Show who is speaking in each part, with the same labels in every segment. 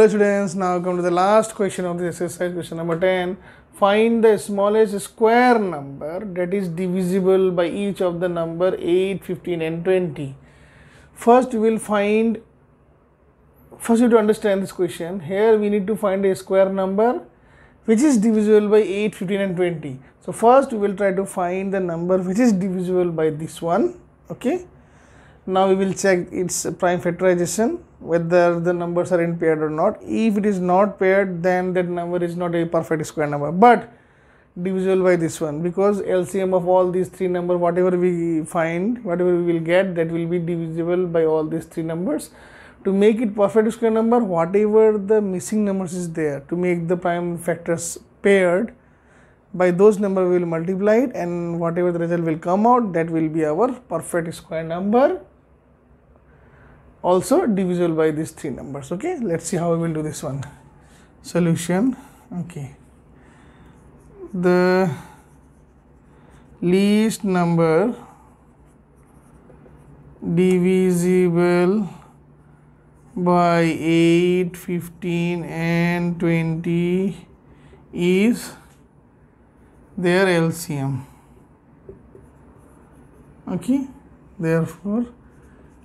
Speaker 1: Hello students, now come to the last question of this exercise, question number 10. Find the smallest square number that is divisible by each of the number 8, 15 and 20. First we will find, first you have to understand this question. Here we need to find a square number which is divisible by 8, 15 and 20. So first we will try to find the number which is divisible by this one, okay now we will check its prime factorization whether the numbers are in paired or not if it is not paired then that number is not a perfect square number but divisible by this one because LCM of all these three numbers, whatever we find whatever we will get that will be divisible by all these three numbers to make it perfect square number whatever the missing numbers is there to make the prime factors paired by those number we will multiply it and whatever the result will come out that will be our perfect square number also divisible by these three numbers okay let's see how we will do this one solution okay the least number divisible by 8 15 and 20 is their LCM okay therefore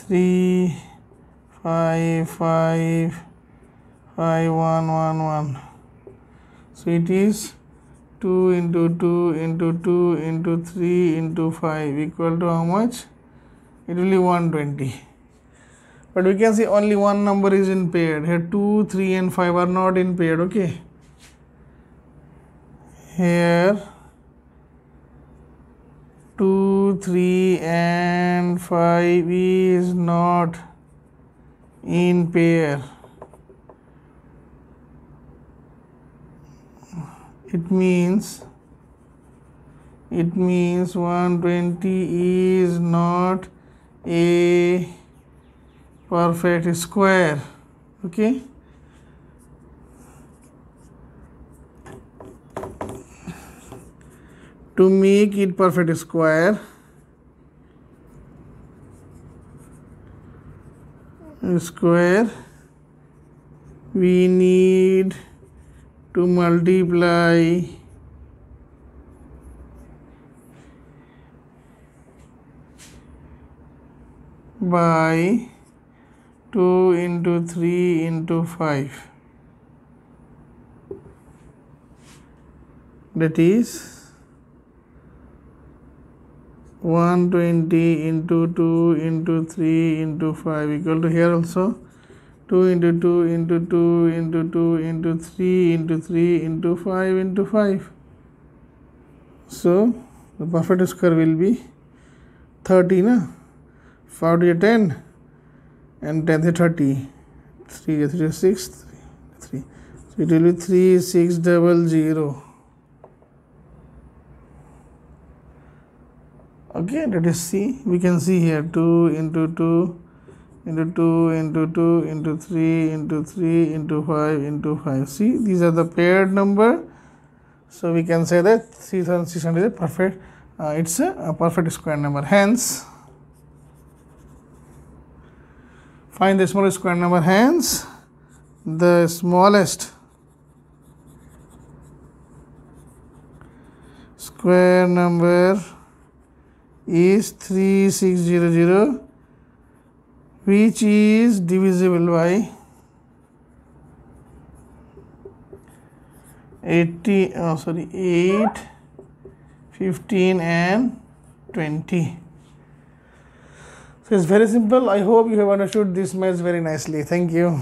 Speaker 1: three five five five one one one so it is 2 into 2 into 2 into 3 into 5 equal to how much it will be 120 but we can see only one number is in paired here 2 3 and 5 are not in paired okay here 2, 3 and 5 is not in pair. It means it means 120 is not a perfect square okay to make it perfect square square we need to multiply by 2 into 3 into 5 that is 120 into 2 into 3 into 5 equal to here also 2 into 2 into 2 into 2 into 3 into 3 into 5 into 5 so the perfect square will be 30 na 5 to 10 and 10 to 30 3 to 6 3 so it will be 3 6 double 0 okay us see. we can see here 2 into 2 into 2 into 2 into 3 into 3 into 5 into 5 see these are the paired number so we can say that 3600 is a perfect uh, it's a, a perfect square number hence find the smallest square number hence the smallest square number is 3600 which is divisible by 80 oh sorry 8 15 and 20 so it's very simple i hope you have understood this maths very nicely thank you